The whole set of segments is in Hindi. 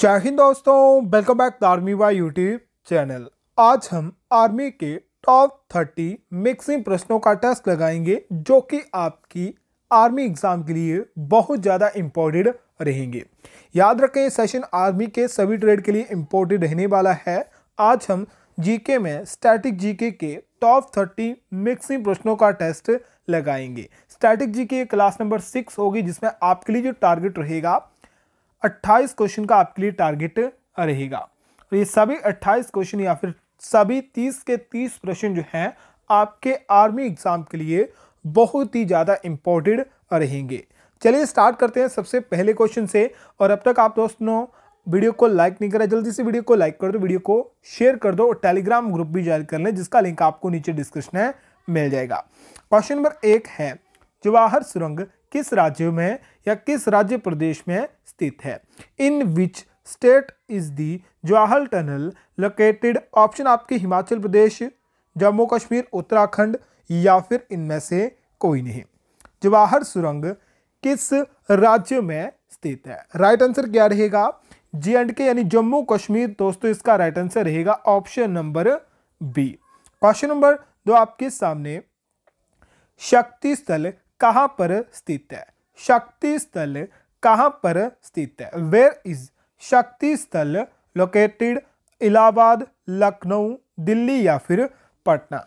जय हिंद दोस्तों welcome back army Y YouTube channel आज हम आर्मी के टॉप थर्टी मिक्सिंग प्रश्नों का टेस्ट लगाएंगे जो कि आपकी आर्मी एग्जाम के लिए बहुत ज़्यादा इम्पोर्टेंट रहेंगे याद रखें सेशन आर्मी के सभी ट्रेड के लिए इम्पोर्टेंट रहने वाला है आज हम जीके में स्टैटिक जीके के टॉप थर्टी मिक्सिंग प्रश्नों का टेस्ट लगाएंगे static GK class number six होगी जिसमें आपके लिए जो टारगेट रहेगा अट्ठाईस क्वेश्चन का आपके लिए टारगेट रहेगा ये सभी अट्ठाईस क्वेश्चन या फिर सभी तीस के तीस प्रश्न जो हैं आपके आर्मी एग्जाम के लिए बहुत ही ज़्यादा इम्पोर्टेड रहेंगे चलिए स्टार्ट करते हैं सबसे पहले क्वेश्चन से और अब तक आप दोस्तों वीडियो को लाइक नहीं करा जल्दी से वीडियो को लाइक कर दो वीडियो को शेयर कर दो और टेलीग्राम ग्रुप भी ज्वाइन कर लें जिसका लिंक आपको नीचे डिस्क्रिप्शन में मिल जाएगा क्वेश्चन नंबर एक है जवाहर सुरंग किस राज्य में या किस राज्य प्रदेश में स्थित है in which state is the Jawahar tunnel located option आपके हिमाचल प्रदेश जम्मू कश्मीर उत्तराखंड या फिर इनमें से कोई नहीं जवाहर सुरंग किस राज्य में स्थित है राइट आंसर क्या रहेगा जे एंड के यानी जम्मू कश्मीर दोस्तों इसका राइट आंसर रहेगा option number B question number दो आपके सामने शक्ति स्थल कहाँ पर स्थित है शक्ति स्थल कहाँ पर स्थित है वेयर इज शक्ति स्थल लोकेटेड इलाहाबाद लखनऊ दिल्ली या फिर पटना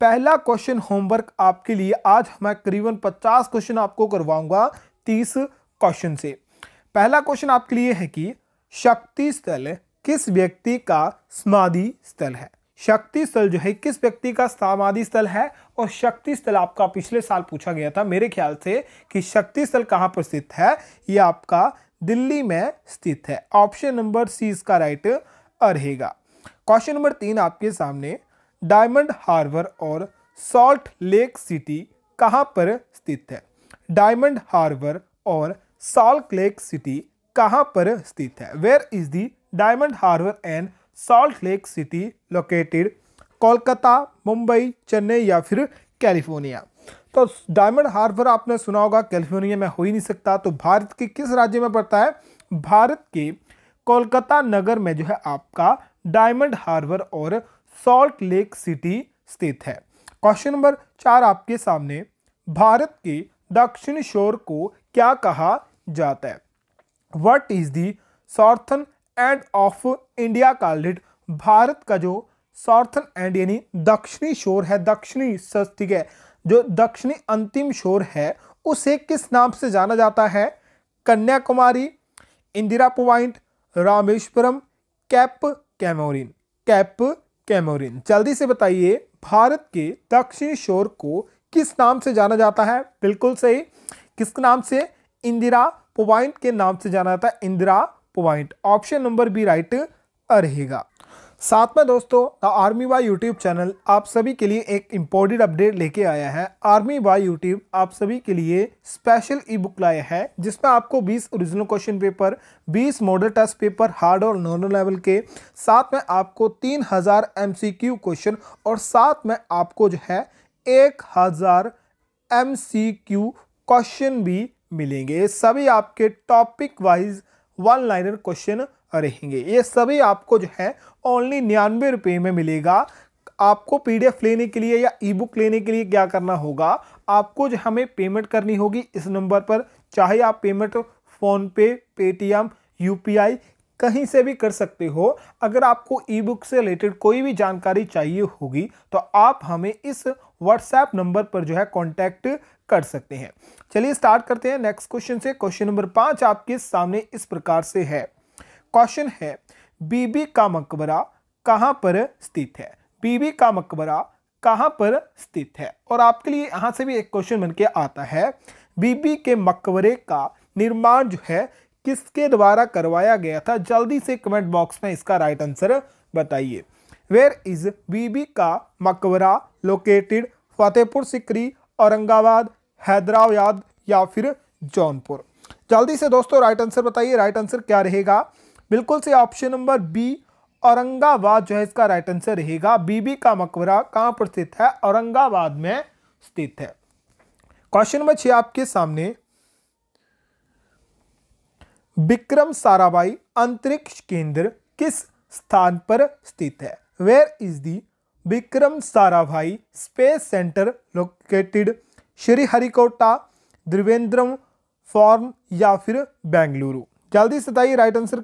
पहला क्वेश्चन होमवर्क आपके लिए आज मैं करीबन 50 क्वेश्चन आपको करवाऊंगा 30 क्वेश्चन से पहला क्वेश्चन आपके लिए है कि शक्ति स्थल किस व्यक्ति का समाधि स्थल है शक्ति स्थल जो है किस व्यक्ति का समाधि स्थल है और शक्ति स्थल आपका पिछले साल पूछा गया था मेरे ख्याल से कि शक्ति स्थल कहाँ पर स्थित है यह आपका दिल्ली में स्थित है ऑप्शन नंबर सी इसका राइट रहेगा क्वेश्चन नंबर तीन आपके सामने डायमंड हार्बर और सॉल्ट लेक सिटी कहाँ पर स्थित है डायमंड हार्बर और सॉल्ट लेक सिटी कहाँ पर स्थित है where is the Diamond Harbour and Salt Lake City located Kolkata Mumbai Chennai या फिर कैलिफोर्निया तो डायमंड हार्बर आपने सुना होगा कैलिफोर्निया में हो ही नहीं सकता तो भारत के किस राज्य में पड़ता है भारत के कोलकाता नगर में जो है आपका डायमंड हार्बर और सॉल्ट लेक सिटी स्थित है क्वेश्चन नंबर चार आपके सामने भारत के दक्षिण शोर को क्या कहा जाता है what is the southern end of India called it Bharat का जो सॉर्थन एंड यानी दक्षिणी शोर है दक्षिणी ठीक है जो दक्षिणी अंतिम शोर है उसे किस नाम से जाना जाता है Kanyakumari Indira point Rameswaram Cape Comorin Cape Comorin जल्दी से बताइए भारत के दक्षिणी शोर को किस नाम से जाना जाता है बिल्कुल सही किस नाम से इंदिरा पॉइंट के नाम से जाना जाता है Indira point option number B right रहेगा साथ में दोस्तों the army Y YouTube channel आप सभी के लिए एक इम्पोर्टेंट अपडेट लेके आया है आर्मी वाई यूट्यूब आप सभी के लिए स्पेशल ई बुक लाया है जिसमें आपको 20 original question paper 20 model test paper hard और नॉर्मल लेवल के साथ में आपको 3000 हज़ार एम क्वेश्चन और साथ में आपको जो है एक हज़ार क्वेश्चन भी मिलेंगे सभी आपके topic wise one liner question रहेंगे ये सभी आपको जो है ओनली निन्यानवे रुपये में मिलेगा आपको पीडीएफ लेने के लिए या ई बुक लेने के लिए क्या करना होगा आपको जो हमें पेमेंट करनी होगी इस नंबर पर चाहे आप पेमेंट फ़ोनपे पेटीएम यू कहीं से भी कर सकते हो अगर आपको ई बुक से रिलेटेड कोई भी जानकारी चाहिए होगी तो आप हमें इस व्हाट्सएप नंबर पर जो है कांटेक्ट कर सकते हैं चलिए स्टार्ट करते हैं नेक्स्ट क्वेश्चन से क्वेश्चन नंबर पाँच आपके सामने इस प्रकार से है क्वेश्चन है बीबी का मकबरा कहाँ पर स्थित है बीबी का मकबरा कहाँ पर स्थित है और आपके लिए यहाँ से भी एक क्वेश्चन बन के आता है बीबी के मकबरे का निर्माण जो है किसके द्वारा करवाया गया था जल्दी से कमेंट बॉक्स में इसका राइट आंसर बताइए where is Bibi ka Maqbara located Fatehpur Sikri Aurangabad Hyderabad या फिर जौनपुर जल्दी से दोस्तों राइट आंसर बताइए राइट आंसर क्या रहेगा बिल्कुल से ऑप्शन नंबर बी औरंगाबाद जो है इसका राइट आंसर रहेगा बीबी का मकबरा कहां पर स्थित है औरंगाबाद में स्थित है क्वेश्चन नंबर छह आपके सामने विक्रम साराबाई अंतरिक्ष केंद्र किस स्थान पर स्थित है where is the Vikram Sarabhai space centre located Sriharikota Trivandrum फॉर्म या फिर बेंगलुरु जल्दी से बताइए राइट आंसर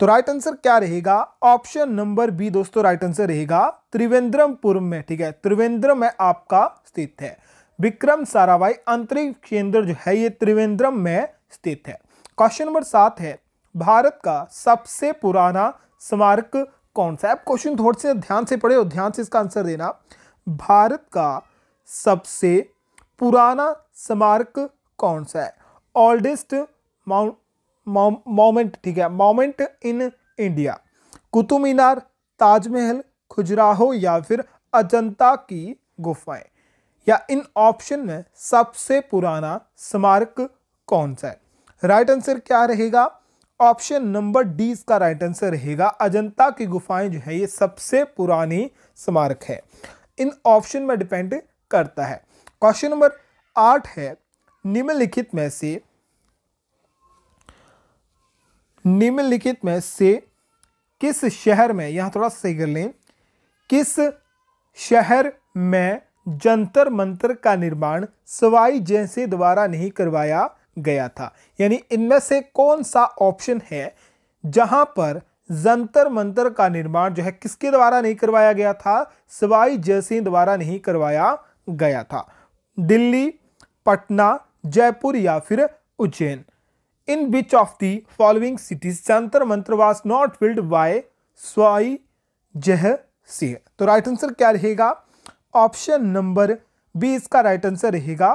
तो राइट आंसर क्या रहेगा ऑप्शन नंबर बी दोस्तों राइट आंसर रहेगा त्रिवेंद्रमपुरम में ठीक है त्रिवेंद्रम में आपका स्थित है विक्रम साराभाई अंतरिक्ष केंद्र जो है ये त्रिवेंद्रम में स्थित है क्वेश्चन नंबर सात है भारत का सबसे पुराना स्मारक कौन सा है क्वेश्चन थोड़े से ध्यान से पढ़े और ध्यान से इसका आंसर देना भारत का सबसे पुराना स्मारक कौन सा है ओल्डेस्ट मोमेंट ठीक है monument in India Qutub Minar Taj Mahal Khajuraho या फिर अजंता की गुफाएं या इन ऑप्शन में सबसे पुराना स्मारक कौन सा है राइट आंसर क्या रहेगा ऑप्शन नंबर डी इसका राइट आंसर रहेगा अजंता की गुफाएं जो है ये सबसे पुरानी स्मारक है इन ऑप्शन में डिपेंड करता है क्वेश्चन नंबर आठ है निम्नलिखित में से निम्नलिखित में से किस शहर में यहाँ थोड़ा सही कर लें किस शहर में जंतर मंतर का निर्माण सवाई जैसे द्वारा नहीं करवाया गया था यानी इनमें से कौन सा ऑप्शन है जहां पर जंतर मंतर का निर्माण जो है किसके द्वारा नहीं करवाया गया था सवाई जैसी द्वारा नहीं करवाया गया था दिल्ली पटना जयपुर या फिर Ujjain in which of the following cities Jantar Mantar was not built by Sawai Jai Singh तो राइट आंसर क्या रहेगा ऑप्शन नंबर बी इसका राइट आंसर रहेगा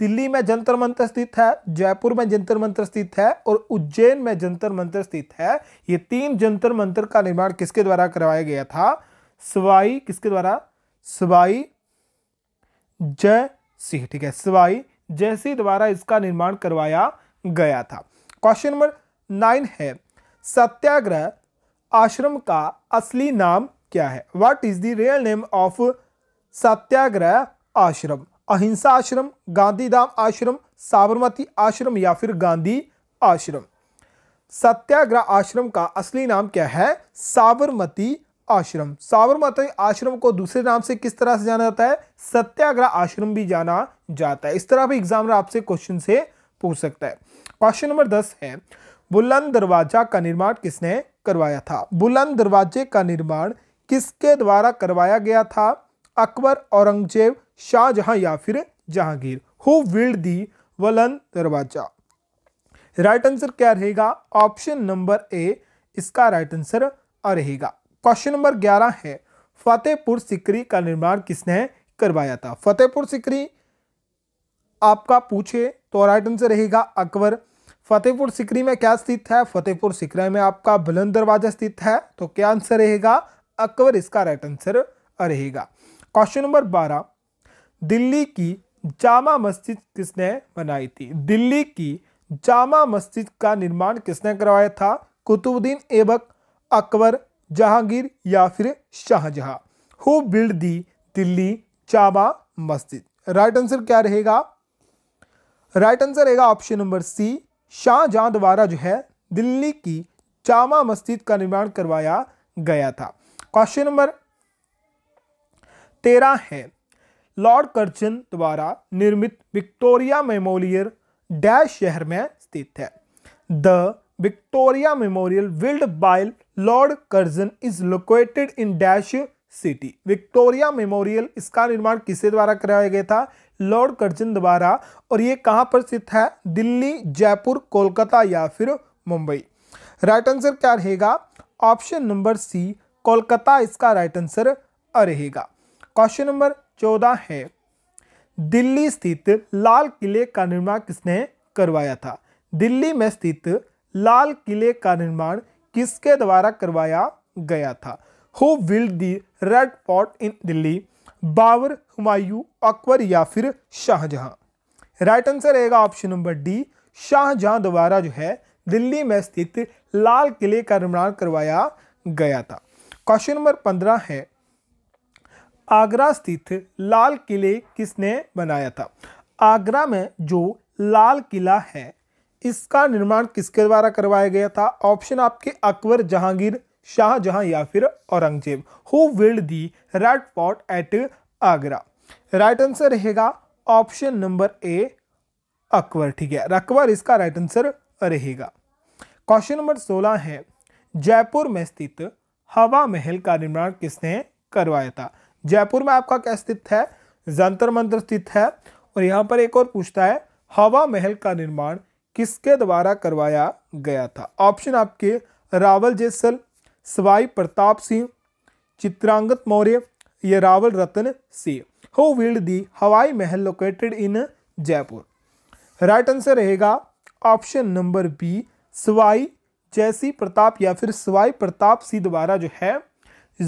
दिल्ली में जंतर मंत्र स्थित है जयपुर में जंतर मंत्र स्थित है और उज्जैन में जंतर मंत्र स्थित है ये तीन जंतर मंत्र का निर्माण किसके द्वारा करवाया गया था स्वाई किसके द्वारा स्वाई जय सी ठीक है सिवाई जैसी द्वारा इसका निर्माण करवाया गया था क्वेश्चन नंबर नाइन है सत्याग्रह आश्रम का असली नाम क्या है what is the real name of Satyagraha Ashram Ahimsa आश्रम गांधीधाम आश्रम साबरमती आश्रम या फिर गांधी आश्रम सत्याग्रह आश्रम का असली नाम क्या है साबरमती आश्रम साबरमती आश्रम को दूसरे नाम से किस तरह से जाना जाता है सत्याग्रह आश्रम भी जाना जाता है इस तरह भी एग्जाम आपसे क्वेश्चन से पूछ सकता है क्वेश्चन नंबर दस है बुलंद दरवाजा का निर्माण किसने करवाया था बुलंद दरवाजे का निर्माण किसके द्वारा करवाया गया था अकबर औरंगजेब शाहजहां या फिर जहांगीर हु विल्ड दी बुलंद दरवाजा राइट आंसर क्या रहेगा ऑप्शन नंबर ए इसका राइट आंसर रहेगा क्वेश्चन नंबर ग्यारह है फतेहपुर सिकरी का निर्माण किसने करवाया था फतेहपुर सिकरी आपका पूछे तो राइट आंसर रहेगा अकबर फतेहपुर सिकरी में क्या स्थित है फतेहपुर सिकरी में आपका बुलंद दरवाजा स्थित है तो क्या आंसर रहेगा अकबर इसका राइट आंसर रहेगा क्वेश्चन नंबर बारह दिल्ली की जामा मस्जिद किसने बनाई थी दिल्ली की जामा मस्जिद का निर्माण किसने करवाया था कुतुबुद्दीन एबक अकबर जहांगीर या फिर Shahjahan who build the Delhi Jama Masjid right answer क्या रहेगा राइट आंसर रहेगा ऑप्शन नंबर सी शाहजहां द्वारा जो है दिल्ली की चामा मस्जिद का निर्माण करवाया गया था क्वेश्चन नंबर तेरह है लॉर्ड कर्जन द्वारा निर्मित विक्टोरिया मेमोरियल डैश शहर में स्थित है the Victoria Memorial built by lord Curzon is located in dash city Victoria Memorial इसका निर्माण किसे द्वारा कराया गया था लॉर्ड कर्जन द्वारा और ये कहाँ पर स्थित है दिल्ली जयपुर कोलकाता या फिर मुंबई राइट आंसर क्या रहेगा ऑप्शन नंबर सी कोलकाता इसका राइट आंसर रहेगा क्वेश्चन नंबर चौदह है दिल्ली स्थित लाल किले का निर्माण किसने करवाया था दिल्ली में स्थित लाल किले का निर्माण किसके द्वारा करवाया गया था who built the red fort in Delhi Babur Humayun Akbar या फिर शाहजहां राइट आंसर रहेगा ऑप्शन नंबर डी शाहजहां द्वारा जो है दिल्ली में स्थित लाल किले का निर्माण करवाया गया था क्वेश्चन नंबर पंद्रह है आगरा स्थित लाल किले किसने बनाया था आगरा में जो लाल किला है इसका निर्माण किसके द्वारा करवाया गया था ऑप्शन आपके अकबर जहांगीर शाहजहां या फिर Aurangzeb who built the red fort at Agra right answer रहेगा ऑप्शन नंबर ए अकबर ठीक है अकबर इसका राइट आंसर रहेगा क्वेश्चन नंबर सोलह है जयपुर में स्थित हवा महल का निर्माण किसने करवाया था जयपुर में आपका क्या स्थित है जंतर मंत्र स्थित है और यहाँ पर एक और पूछता है हवा महल का निर्माण किसके द्वारा करवाया गया था ऑप्शन आपके रावल जैसल सवाई प्रताप सिंह चित्रांगत मौर्य या रावल रतन सिंह हो wild the Hawa Mahal located in Jaipur right answer रहेगा ऑप्शन नंबर बी सवाई जैसी प्रताप या फिर सवाई प्रताप सिंह द्वारा जो है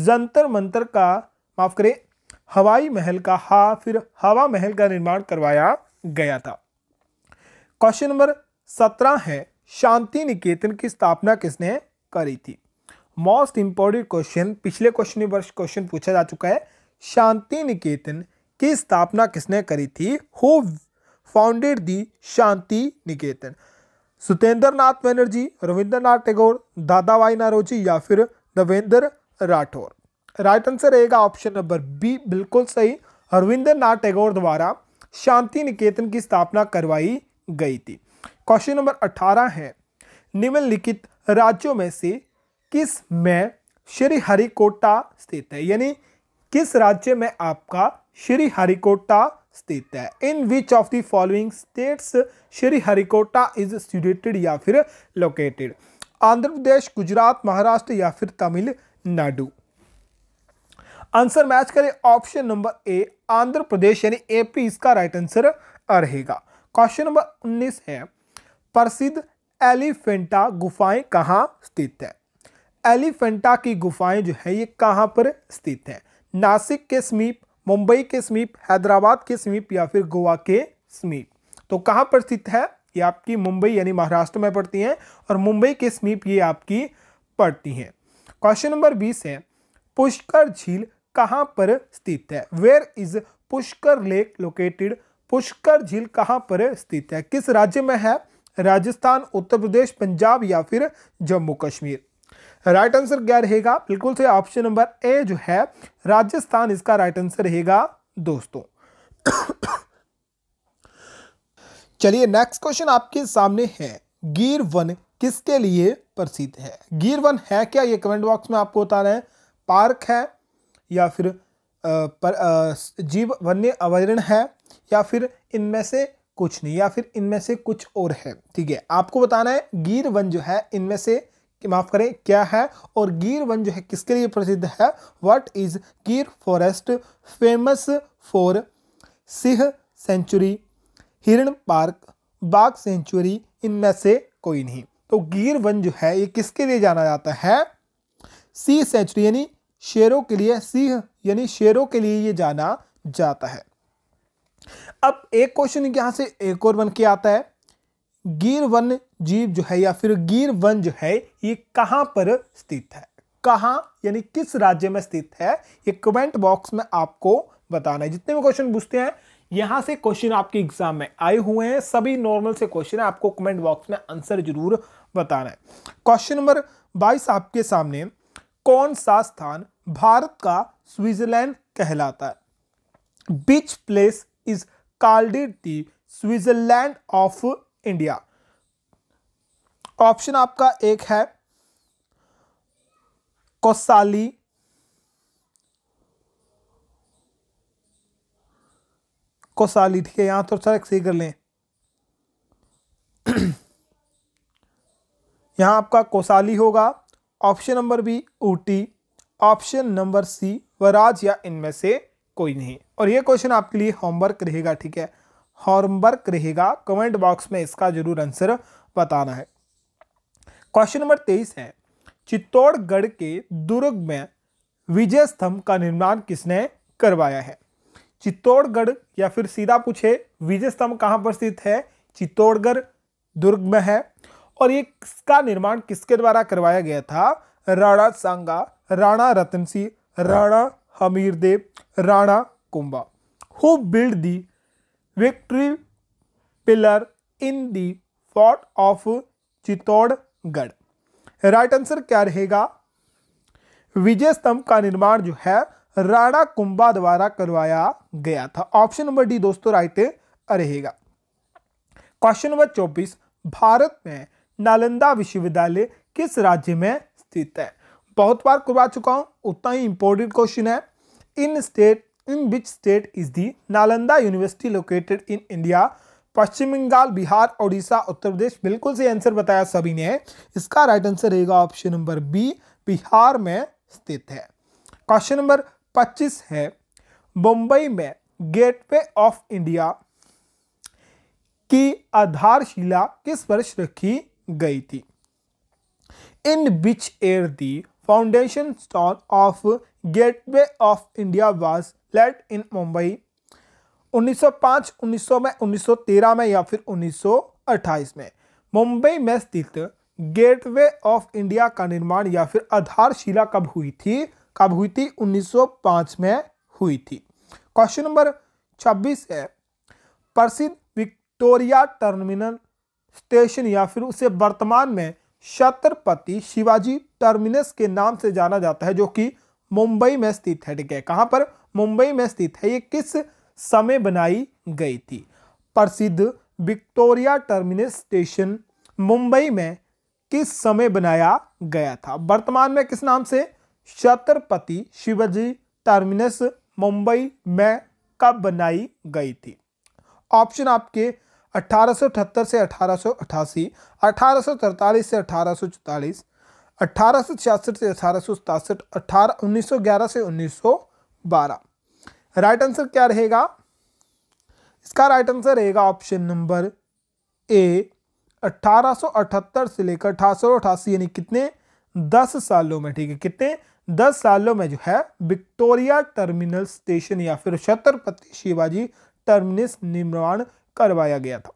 जंतर मंतर का माफ करें हवाई महल का हा फिर हवा महल का निर्माण करवाया गया था क्वेश्चन नंबर सत्रह है शांति निकेतन की स्थापना किसने करी थी मोस्ट इंपॉर्टेंट क्वेश्चन पिछले क्वेश्चन वर्ष क्वेश्चन पूछा जा चुका है शांति निकेतन की स्थापना किसने करी थी who founded the Shanti Niketan Sutendra Nath Banerjee Rabindranath Tagore Bhai Naoroji या फिर दवेंद्र राठौर राइट आंसर रहेगा ऑप्शन नंबर बी बिल्कुल सही नाथ टैगोर द्वारा शांति निकेतन की स्थापना करवाई गई थी क्वेश्चन नंबर अठारह है निम्नलिखित राज्यों में से किस में श्री हरिकोटा स्थित है यानी किस राज्य में आपका श्री हरिकोटा स्थित है in which of the following states Sriharikota is situated या फिर लोकेटेड आंध्र प्रदेश गुजरात महाराष्ट्र या फिर तमिलनाडु आंसर मैच करें option number A Andhra Pradesh यानी एपी इसका राइट आंसर रहेगा क्वेश्चन नंबर 19 है प्रसिद्ध एलिफेंटा गुफाएं कहाँ स्थित है एलिफेंटा की गुफाएं जो है ये कहाँ पर स्थित है नासिक के समीप मुंबई के समीप हैदराबाद के समीप या फिर गोवा के समीप तो कहाँ पर स्थित है ये आपकी मुंबई यानी महाराष्ट्र में पड़ती हैं और मुंबई के समीप ये आपकी पड़ती हैं क्वेश्चन नंबर बीस है पुष्कर झील कहाँ पर स्थित है where is Pushkar lake located Pushkar झील कहाँ पर स्थित है किस राज्य में है राजस्थान उत्तर प्रदेश पंजाब या फिर जम्मू कश्मीर राइट आंसर क्या रहेगा बिल्कुल से ऑप्शन नंबर ए जो है राजस्थान इसका राइट आंसर रहेगा दोस्तों चलिए नेक्स्ट क्वेश्चन आपके सामने है गिर वन किसके लिए प्रसिद्ध है गिर वन है क्या ये कमेंट बॉक्स में आपको बता रहे हैं पार्क है या फिर पर, जीव वन्य अभ्यारण्य है या फिर इनमें से कुछ नहीं या फिर इनमें से कुछ और है ठीक है आपको बताना है गिर वन जो है इनमें से माफ़ करें क्या है और गिर वन जो है किसके लिए प्रसिद्ध है what is Gir forest famous for सिंह सेंचुरी हिरण पार्क बाघ सेंचुरी इनमें से कोई नहीं तो गिर वन जो है ये किसके लिए जाना जाता है सी सेंचुरी यानी शेरों के लिए सिंह यानी शेरों के लिए ये जाना जाता है अब एक क्वेश्चन यहां से एक और बन के आता है गिर वन जीव जो है या फिर गिर वन जो है ये कहां पर स्थित है कहां यानी किस राज्य में स्थित है ये कमेंट बॉक्स में आपको बताना है जितने भी क्वेश्चन पूछते हैं यहां से क्वेश्चन आपके एग्जाम में आए हुए हैं सभी नॉर्मल से क्वेश्चन है आपको कमेंट बॉक्स में आंसर जरूर बताना है क्वेश्चन नंबर बाईस आपके सामने कौन सा स्थान भारत का स्विट्जरलैंड कहलाता है which place is called it the Switzerland of India option आपका एक है कोसाली कोसाली ठीक है यहां थोड़ा सर सही कर लें यहां आपका कोसाली होगा option number B Ooty option number C वराज या इनमें से कोई नहीं और ये क्वेश्चन आपके लिए होमवर्क रहेगा ठीक है होमवर्क रहेगा कमेंट बॉक्स में इसका जरूर आंसर बताना है क्वेश्चन नंबर तेईस है चित्तौड़गढ़ के दुर्ग में विजय स्तंभ का निर्माण किसने करवाया है चित्तौड़गढ़ या फिर सीधा पूछे विजय स्तंभ कहाँ पर स्थित है चित्तौड़गढ़ दुर्ग में है और ये इसका निर्माण किसके द्वारा करवाया गया था राणा सांगा राणा रतन सिंह राणा दे Rana Kumbha who build the victory pillar in the fort of Chittorgarh right answer क्या रहेगा विजय स्तंभ का निर्माण जो है राणा कुंभा द्वारा करवाया गया था ऑप्शन नंबर डी दोस्तों राइट रहेगा क्वेश्चन नंबर चौबीस भारत में नालंदा विश्वविद्यालय किस राज्य में स्थित है बहुत बार करवा चुका हूँ उतना ही इंपॉर्टेंट क्वेश्चन है in state in which state is the Nalanda university located in India Paschim Bengal Bihar Orissa Uttar Pradesh बिल्कुल सही आंसर बताया सभी ने इसका राइट आंसर रहेगा ऑप्शन नंबर बी बिहार में स्थित है क्वेश्चन नंबर 25 है मुंबई में गेटवे ऑफ इंडिया की आधारशिला किस वर्ष रखी गई थी in which year the foundation stone of Gateway of India was laid in Mumbai 1905, 1900 में 1913 में या फिर 1928 में मुंबई में स्थित गेटवे ऑफ इंडिया का निर्माण या फिर आधारशिला कब हुई थी कब हुई थी 1905 में हुई थी क्वेश्चन नंबर 26 है प्रसिद्ध विक्टोरिया टर्मिनल स्टेशन या फिर उसे वर्तमान में छत्रपति शिवाजी टर्मिनस के नाम से जाना जाता है जो कि मुंबई में स्थित है ठीक है कहाँ पर मुंबई में स्थित है ये किस समय बनाई गई थी प्रसिद्ध विक्टोरिया टर्मिनस स्टेशन मुंबई में किस समय बनाया गया था वर्तमान में किस नाम से छत्रपति शिवाजी टर्मिनस मुंबई में कब बनाई गई थी ऑप्शन आपके 1878 से 1888, 1843 से 1844, 1866 से अठारह सौ सतासठ अठारह उन्नीस से 1912 राइट आंसर क्या रहेगा इसका राइट आंसर रहेगा ऑप्शन नंबर ए 1878 से लेकर अठारह यानी कितने दस सालों में ठीक है कितने दस सालों में जो है विक्टोरिया टर्मिनल स्टेशन या फिर छत्रपति शिवाजी टर्मिनस निर्माण करवाया गया था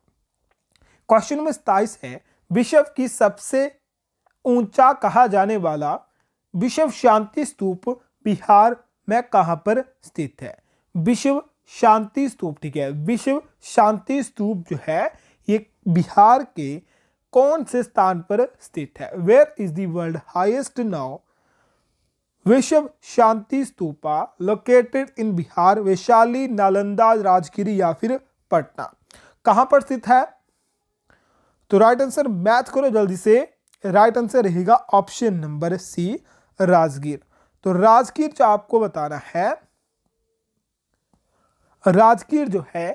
क्वेश्चन नंबर सताइस है विश्व की सबसे ऊंचा कहा जाने वाला विश्व शांति स्तूप बिहार में कहाँ पर स्थित है विश्व शांति स्तूप ठीक है विश्व शांति स्तूप जो है ये बिहार के कौन से स्थान पर स्थित है वेयर इज दर्ल्ड वर्ल्ड नाउ विश्व शांति स्तूपा लोकेटेड इन बिहार वैशाली नालंदा राजगिरी या फिर पटना कहां पर स्थित है तो राइट आंसर मैथ करो जल्दी से राइट आंसर रहेगा ऑप्शन नंबर सी राजगीर तो राजगीर जो आपको बताना है राजगीर जो है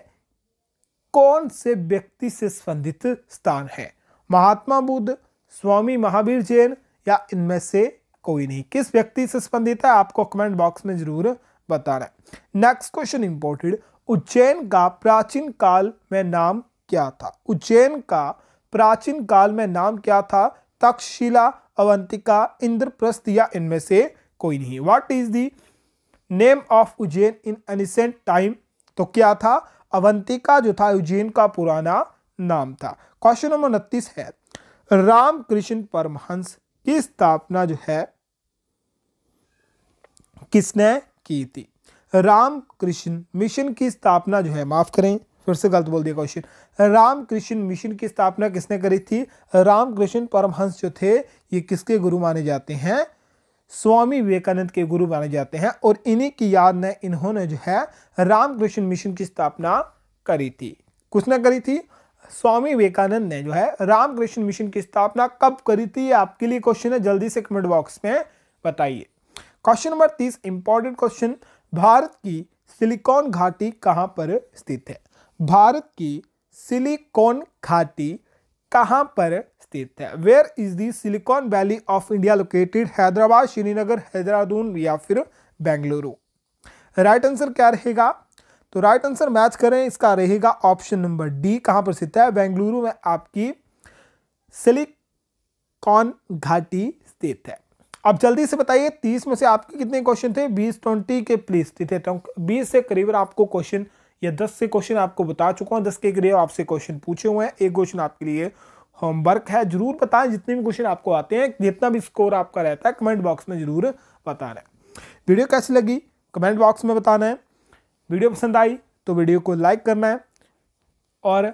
कौन से व्यक्ति से संबंधित स्थान है महात्मा बुद्ध स्वामी महावीर जैन या इनमें से कोई नहीं किस व्यक्ति से संबंधित है आपको कमेंट बॉक्स में जरूर बताना है नेक्स्ट क्वेश्चन इंपोर्टेड उज्जैन का प्राचीन काल में नाम क्या था उज्जैन का प्राचीन काल में नाम क्या था तक्षशिला अवंतिका इंद्रप्रस्थ या इनमें से कोई नहीं what is the name of Ujjain in ancient time तो क्या था अवंतिका जो था उज्जैन का पुराना नाम था क्वेश्चन नंबर उनतीस है रामकृष्ण परमहंस की स्थापना जो है किसने की थी रामकृष्ण मिशन की स्थापना जो है माफ़ करें फिर से गलत बोल दिया क्वेश्चन रामकृष्ण मिशन की स्थापना किसने करी थी रामकृष्ण परमहंस जो थे ये किसके गुरु माने जाते हैं स्वामी विवेकानंद के गुरु माने जाते हैं और इन्हीं की याद ने इन्होंने जो है रामकृष्ण मिशन की स्थापना करी थी किसने करी थी स्वामी विवेकानंद ने जो है रामकृष्ण मिशन की स्थापना कब करी थी आपके लिए क्वेश्चन है जल्दी से कमेंट बॉक्स में बताइए क्वेश्चन नंबर तीस इंपॉर्टेंट क्वेश्चन भारत की सिलिकॉन घाटी कहाँ पर स्थित है भारत की सिलिकॉन घाटी कहाँ पर स्थित है where is the silicon valley of India located Hyderabad Srinagar Dehradun या फिर बेंगलुरु राइट आंसर क्या रहेगा तो राइट आंसर मैच करें इसका रहेगा ऑप्शन नंबर डी कहाँ पर स्थित है बेंगलुरु में आपकी सिलिकॉन घाटी स्थित है अब जल्दी से बताइए तीस में से आपके कितने क्वेश्चन थे बीस ट्वेंटी के प्लीज थे हूँ बीस से करीब आपको क्वेश्चन या दस से क्वेश्चन आपको बता चुका हूँ दस के करीब आपसे क्वेश्चन पूछे हुए हैं एक क्वेश्चन आपके लिए होमवर्क है जरूर बताएं जितने भी क्वेश्चन आपको आते हैं जितना भी स्कोर आपका रहता है कमेंट बॉक्स में जरूर बता रहे वीडियो कैसी लगी कमेंट बॉक्स में बताना है वीडियो पसंद आई तो वीडियो को लाइक करना है और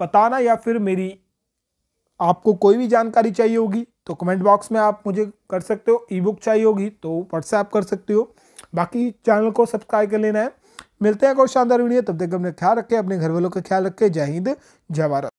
बताना या फिर मेरी आपको कोई भी जानकारी चाहिए होगी तो कमेंट बॉक्स में आप मुझे कर सकते हो ई बुक चाहिए होगी तो व्हाट्सएप कर सकते हो बाकी चैनल को सब्सक्राइब कर लेना है मिलते हैं कोई शानदार वीडियो तब तक अपने ख्याल रखें अपने घर वालों का ख्याल रखें जय हिंद जय भारत